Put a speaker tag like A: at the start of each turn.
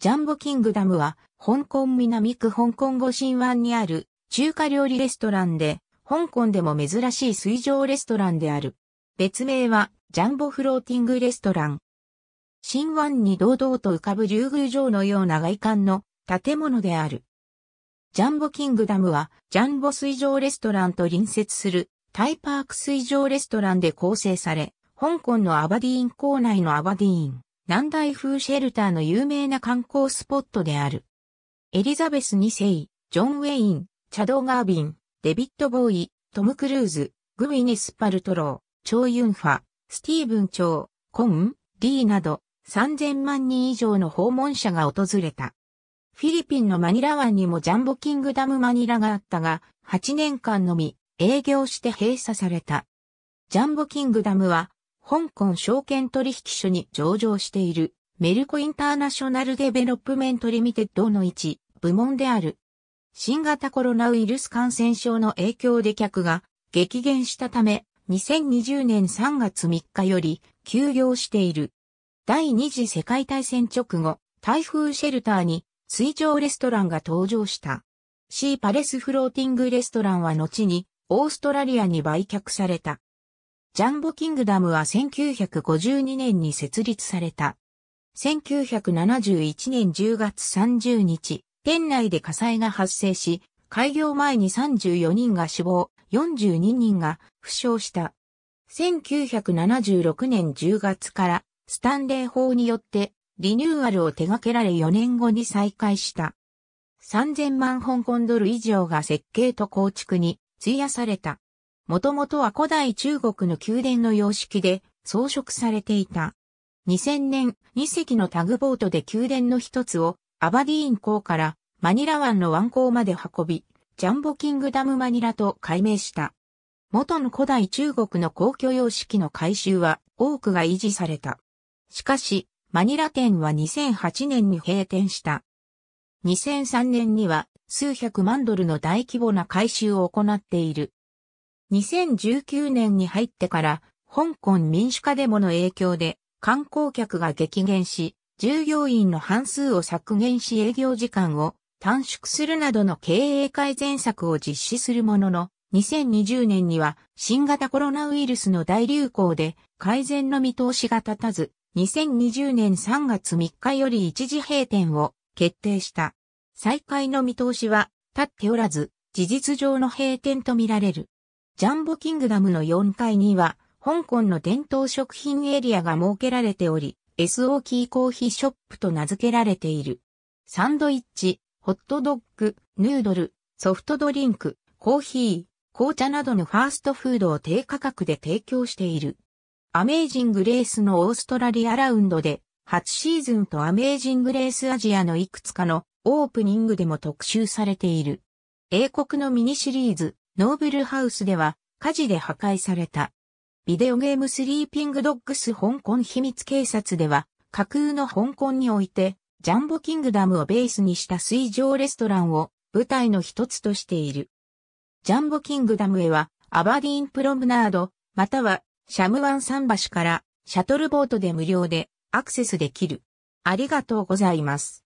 A: ジャンボキングダムは、香港南区香港五新湾にある中華料理レストランで、香港でも珍しい水上レストランである。別名は、ジャンボフローティングレストラン。新湾に堂々と浮かぶ竜宮城のような外観の建物である。ジャンボキングダムは、ジャンボ水上レストランと隣接するタイパーク水上レストランで構成され、香港のアバディーン港内のアバディーン。南大風シェルターの有名な観光スポットである。エリザベス2世、ジョン・ウェイン、チャド・ガービン、デビッド・ボーイ、トム・クルーズ、グミ、ネス・パルトロー、チョウ・ユンファ、スティーブン・チョウ、コン、リーなど3000万人以上の訪問者が訪れた。フィリピンのマニラ湾にもジャンボキングダムマニラがあったが、8年間のみ営業して閉鎖された。ジャンボキングダムは香港証券取引所に上場しているメルコインターナショナルデベロップメントリミテッドの一部門である。新型コロナウイルス感染症の影響で客が激減したため、2020年3月3日より休業している。第二次世界大戦直後、台風シェルターに水上レストランが登場した。シーパレスフローティングレストランは後にオーストラリアに売却された。ジャンボキングダムは1952年に設立された。1971年10月30日、店内で火災が発生し、開業前に34人が死亡、42人が負傷した。1976年10月からスタンレー法によってリニューアルを手掛けられ4年後に再開した。3000万香港ドル以上が設計と構築に費やされた。もともとは古代中国の宮殿の様式で装飾されていた。2000年、2隻のタグボートで宮殿の一つをアバディーン港からマニラ湾の湾港まで運び、ジャンボキングダムマニラと改名した。元の古代中国の公共様式の改修は多くが維持された。しかし、マニラ店は2008年に閉店した。2003年には数百万ドルの大規模な改修を行っている。2019年に入ってから香港民主化デモの影響で観光客が激減し、従業員の半数を削減し営業時間を短縮するなどの経営改善策を実施するものの、2020年には新型コロナウイルスの大流行で改善の見通しが立たず、2020年3月3日より一時閉店を決定した。再開の見通しは立っておらず、事実上の閉店とみられる。ジャンボキングダムの4階には、香港の伝統食品エリアが設けられており、SO キーコーヒーショップと名付けられている。サンドイッチ、ホットドッグ、ヌードル、ソフトドリンク、コーヒー、紅茶などのファーストフードを低価格で提供している。アメージングレースのオーストラリアラウンドで、初シーズンとアメージングレースアジアのいくつかのオープニングでも特集されている。英国のミニシリーズ、ノーベルハウスでは火事で破壊された。ビデオゲームスリーピングドッグス香港秘密警察では架空の香港においてジャンボキングダムをベースにした水上レストランを舞台の一つとしている。ジャンボキングダムへはアバディーンプロムナードまたはシャムワン桟橋からシャトルボートで無料でアクセスできる。ありがとうございます。